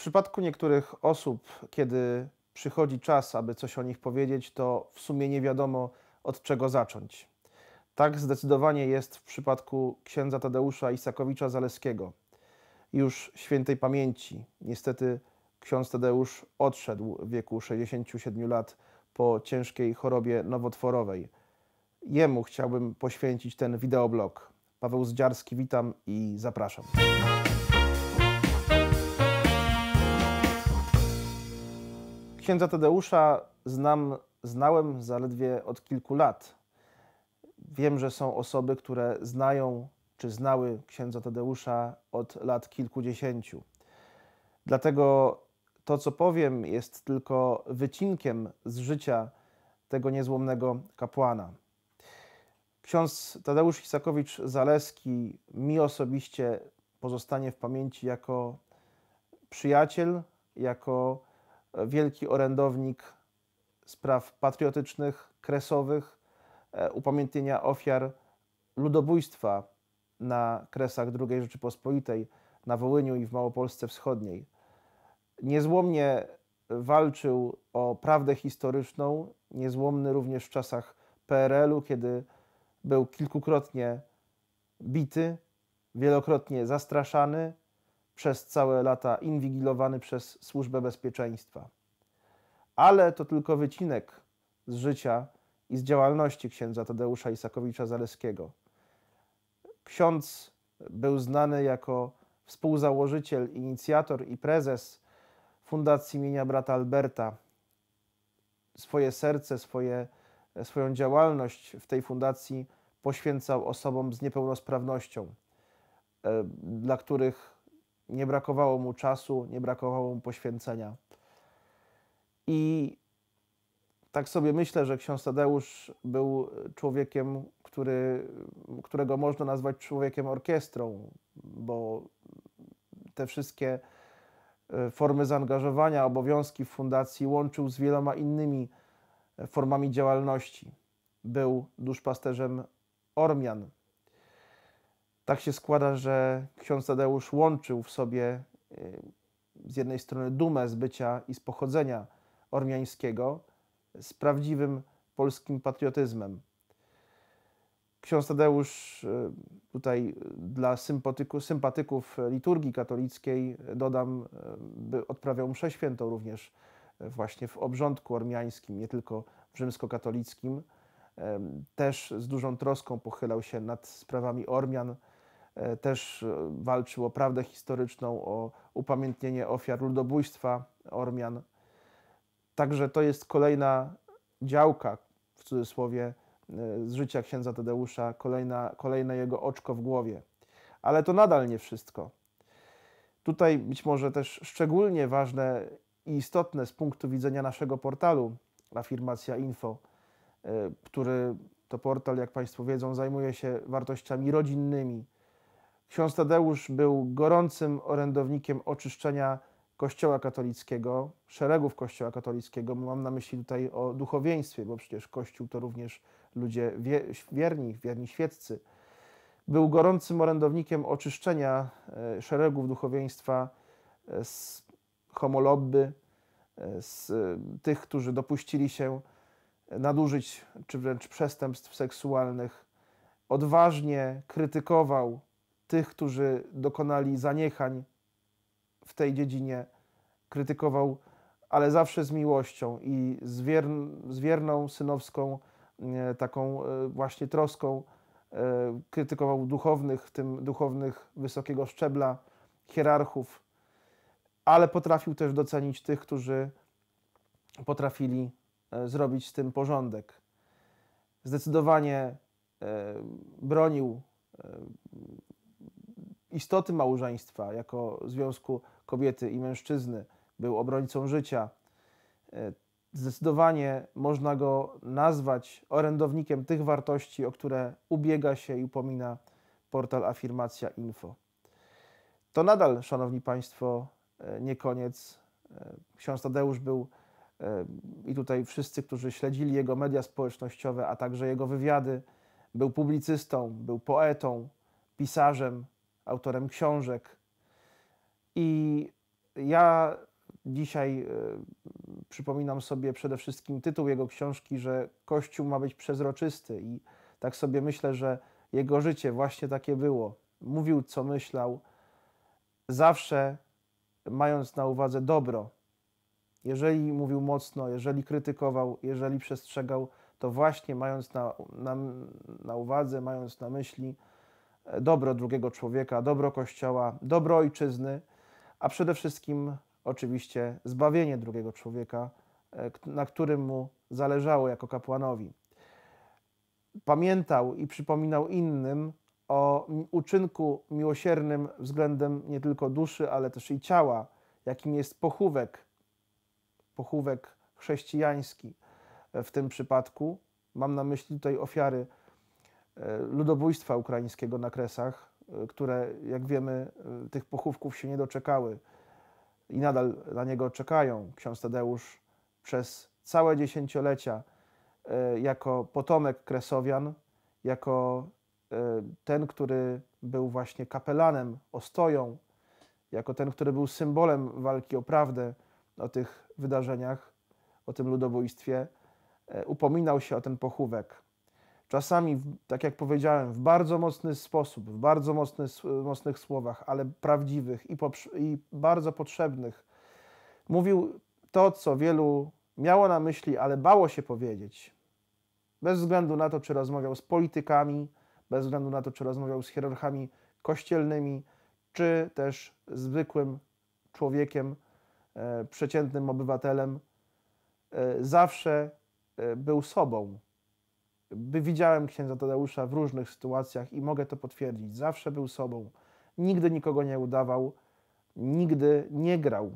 W przypadku niektórych osób, kiedy przychodzi czas, aby coś o nich powiedzieć, to w sumie nie wiadomo od czego zacząć. Tak zdecydowanie jest w przypadku księdza Tadeusza Isakowicza Zaleskiego, już świętej pamięci. Niestety ksiądz Tadeusz odszedł w wieku 67 lat po ciężkiej chorobie nowotworowej. Jemu chciałbym poświęcić ten wideoblog. Paweł Zdziarski, witam i zapraszam. Księdza Tadeusza znam, znałem zaledwie od kilku lat. Wiem, że są osoby, które znają czy znały księdza Tadeusza od lat kilkudziesięciu. Dlatego to, co powiem, jest tylko wycinkiem z życia tego niezłomnego kapłana. Ksiądz Tadeusz Isakowicz-Zaleski mi osobiście pozostanie w pamięci jako przyjaciel, jako wielki orędownik spraw patriotycznych, kresowych, e, upamiętnienia ofiar ludobójstwa na kresach II Rzeczypospolitej, na Wołyniu i w Małopolsce Wschodniej. Niezłomnie walczył o prawdę historyczną, niezłomny również w czasach PRL-u, kiedy był kilkukrotnie bity, wielokrotnie zastraszany, przez całe lata inwigilowany przez Służbę Bezpieczeństwa. Ale to tylko wycinek z życia i z działalności księdza Tadeusza Isakowicza-Zaleskiego. Ksiądz był znany jako współzałożyciel, inicjator i prezes Fundacji imienia brata Alberta. Swoje serce, swoje, swoją działalność w tej fundacji poświęcał osobom z niepełnosprawnością, e, dla których nie brakowało mu czasu, nie brakowało mu poświęcenia. I tak sobie myślę, że ksiądz Tadeusz był człowiekiem, który, którego można nazwać człowiekiem orkiestrą, bo te wszystkie e, formy zaangażowania, obowiązki w fundacji łączył z wieloma innymi e, formami działalności. Był duszpasterzem Ormian, tak się składa, że ksiądz Tadeusz łączył w sobie y, z jednej strony dumę z bycia i z pochodzenia ormiańskiego z prawdziwym polskim patriotyzmem. Ksiądz Tadeusz y, tutaj dla sympatyku, sympatyków liturgii katolickiej, dodam, y, by odprawiał mszę świętą również właśnie w obrządku ormiańskim, nie tylko w rzymskokatolickim. Też z dużą troską pochylał się nad sprawami Ormian, E, też e, walczył o prawdę historyczną, o upamiętnienie ofiar ludobójstwa Ormian. Także to jest kolejna działka, w cudzysłowie, e, z życia księdza Tadeusza, kolejna, kolejne jego oczko w głowie. Ale to nadal nie wszystko. Tutaj być może też szczególnie ważne i istotne z punktu widzenia naszego portalu Afirmacja Info, który to portal, jak Państwo wiedzą, zajmuje się wartościami rodzinnymi, Ksiądz Tadeusz był gorącym orędownikiem oczyszczenia Kościoła katolickiego, szeregów Kościoła katolickiego. Mam na myśli tutaj o duchowieństwie, bo przecież Kościół to również ludzie wierni, wierni świeccy. Był gorącym orędownikiem oczyszczenia e, szeregów duchowieństwa e, z homolobby, e, z tych, którzy dopuścili się nadużyć czy wręcz przestępstw seksualnych. Odważnie krytykował tych, którzy dokonali zaniechań w tej dziedzinie, krytykował, ale zawsze z miłością i z, wier, z wierną synowską e, taką e, właśnie troską e, krytykował duchownych, w tym duchownych wysokiego szczebla, hierarchów, ale potrafił też docenić tych, którzy potrafili zrobić z tym porządek. Zdecydowanie bronił istoty małżeństwa jako związku kobiety i mężczyzny, był obrońcą życia. E, zdecydowanie można go nazwać orędownikiem tych wartości, o które ubiega się i upomina portal Afirmacja Info. To nadal, Szanowni Państwo, e, nie koniec. E, ksiądz Tadeusz był i tutaj wszyscy, którzy śledzili jego media społecznościowe, a także jego wywiady, był publicystą, był poetą, pisarzem, autorem książek. I ja dzisiaj y, przypominam sobie przede wszystkim tytuł jego książki, że Kościół ma być przezroczysty, i tak sobie myślę, że jego życie właśnie takie było. Mówił, co myślał, zawsze mając na uwadze dobro. Jeżeli mówił mocno, jeżeli krytykował, jeżeli przestrzegał, to właśnie mając na, na, na uwadze, mając na myśli, dobro drugiego człowieka, dobro Kościoła, dobro ojczyzny, a przede wszystkim oczywiście zbawienie drugiego człowieka, e, na którym mu zależało jako kapłanowi. Pamiętał i przypominał innym o uczynku miłosiernym względem nie tylko duszy, ale też i ciała, jakim jest pochówek, pochówek chrześcijański e, w tym przypadku. Mam na myśli tutaj ofiary E, ludobójstwa ukraińskiego na Kresach, e, które, jak wiemy, e, tych pochówków się nie doczekały i nadal na niego czekają. Ksiądz Tadeusz przez całe dziesięciolecia jako potomek Kresowian, jako ten, który był właśnie kapelanem, ostoją, jako ten, który był symbolem walki o prawdę, o tych wydarzeniach, o tym ludobójstwie, upominał się o ten pochówek. Czasami, tak jak powiedziałem, w bardzo mocny sposób, w bardzo mocny, e, mocnych słowach, ale prawdziwych i, i bardzo potrzebnych. Mówił to, co wielu miało na myśli, ale bało się powiedzieć. Bez względu na to, czy rozmawiał z politykami, bez względu na to, czy rozmawiał z hierarchami kościelnymi, czy też zwykłym człowiekiem, e, przeciętnym obywatelem, e, zawsze był sobą widziałem księdza Tadeusza w różnych sytuacjach i mogę to potwierdzić. Zawsze był sobą, nigdy nikogo nie udawał, nigdy nie grał.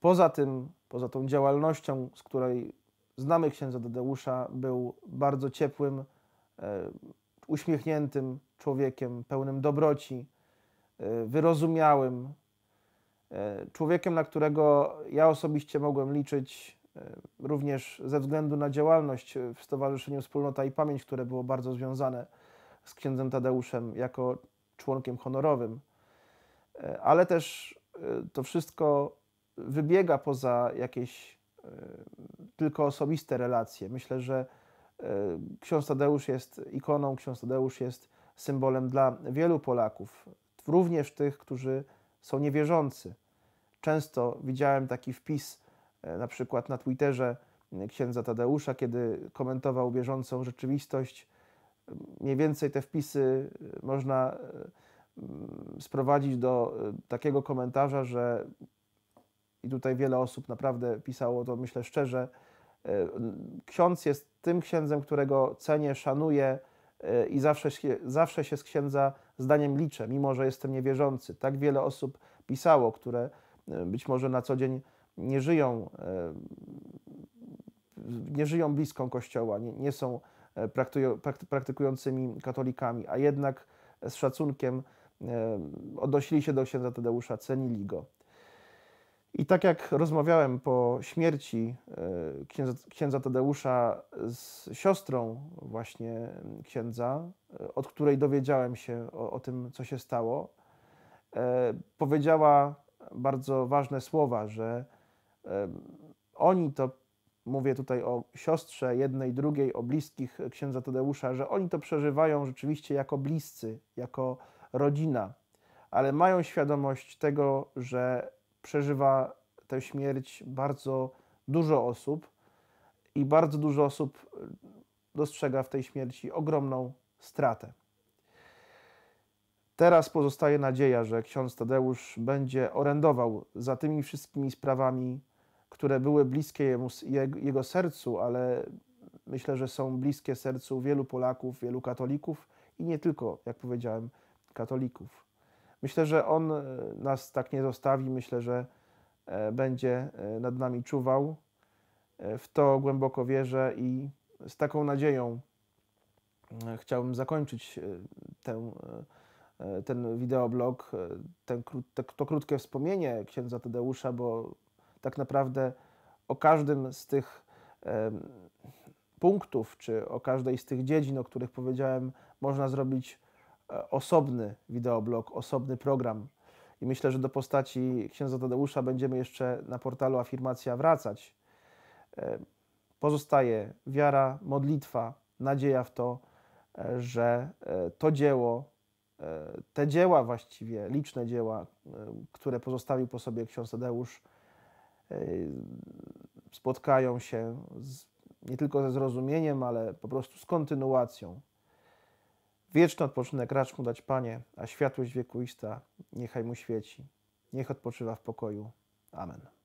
Poza tym, poza tą działalnością, z której znamy księdza Tadeusza, był bardzo ciepłym, e, uśmiechniętym człowiekiem, pełnym dobroci, e, wyrozumiałym, e, człowiekiem, na którego ja osobiście mogłem liczyć E, również ze względu na działalność e, w Stowarzyszeniu Wspólnota i Pamięć, które było bardzo związane z księdzem Tadeuszem jako członkiem honorowym, e, ale też to wszystko wybiega poza jakieś tylko osobiste relacje. Myślę, że ksiądz Tadeusz jest ikoną, ksiądz Tadeusz jest symbolem dla wielu Polaków, również tych, którzy są niewierzący. Często widziałem taki wpis E, na przykład na Twitterze księdza Tadeusza, kiedy komentował bieżącą rzeczywistość. Mniej więcej te wpisy e, można e, sprowadzić do takiego komentarza, że i tutaj wiele osób naprawdę pisało to, myślę szczerze, ksiądz jest tym księdzem, którego cenię, szanuję i zawsze, się, zawsze się z księdza zdaniem liczę, mimo że jestem niewierzący. Tak wiele osób pisało, które być może na co dzień nie żyją, e, nie żyją bliską Kościoła, nie, nie są e, praktykującymi katolikami, a jednak z szacunkiem e, odnosili się do księdza Tadeusza, cenili go. I tak jak rozmawiałem po śmierci księdza, księdza Tadeusza z siostrą właśnie księdza, od której dowiedziałem się o, o tym, co się stało, powiedziała bardzo ważne słowa, że oni to, mówię tutaj o siostrze jednej, drugiej, o bliskich księdza Tadeusza, że oni to przeżywają rzeczywiście jako bliscy, jako rodzina, ale mają świadomość tego, że przeżywa tę śmierć bardzo dużo osób i bardzo dużo osób e, dostrzega w tej śmierci ogromną stratę. Teraz pozostaje nadzieja, że ksiądz Tadeusz będzie orędował za tymi wszystkimi sprawami które były bliskie jemu, jego sercu, ale myślę, że są bliskie sercu wielu Polaków, wielu katolików i nie tylko, jak powiedziałem, katolików. Myślę, że on e, nas tak nie zostawi, myślę, że e, będzie e, nad nami czuwał. W to głęboko wierzę i z taką nadzieją chciałbym zakończyć ten ten wideoblog, ten, to krótkie wspomnienie księdza Tadeusza, bo tak naprawdę o każdym z tych punktów, czy o każdej z tych dziedzin, o których powiedziałem, można zrobić e, osobny wideoblog, osobny program. I myślę, że do postaci księdza Tadeusza będziemy jeszcze na portalu Afirmacja wracać. E, pozostaje wiara, modlitwa, nadzieja w to, e, że to dzieło, te dzieła właściwie, liczne dzieła, które pozostawił po sobie ksiądz Tadeusz, E, spotkają się z, nie tylko ze zrozumieniem, ale po prostu z kontynuacją. Wieczny odpoczynek racz mu dać, Panie, a światłość wiekuista niechaj mu świeci. Niech odpoczywa w pokoju. Amen.